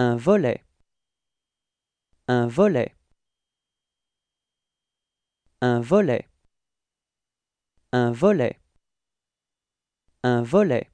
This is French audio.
un volet un volet un volet un volet un volet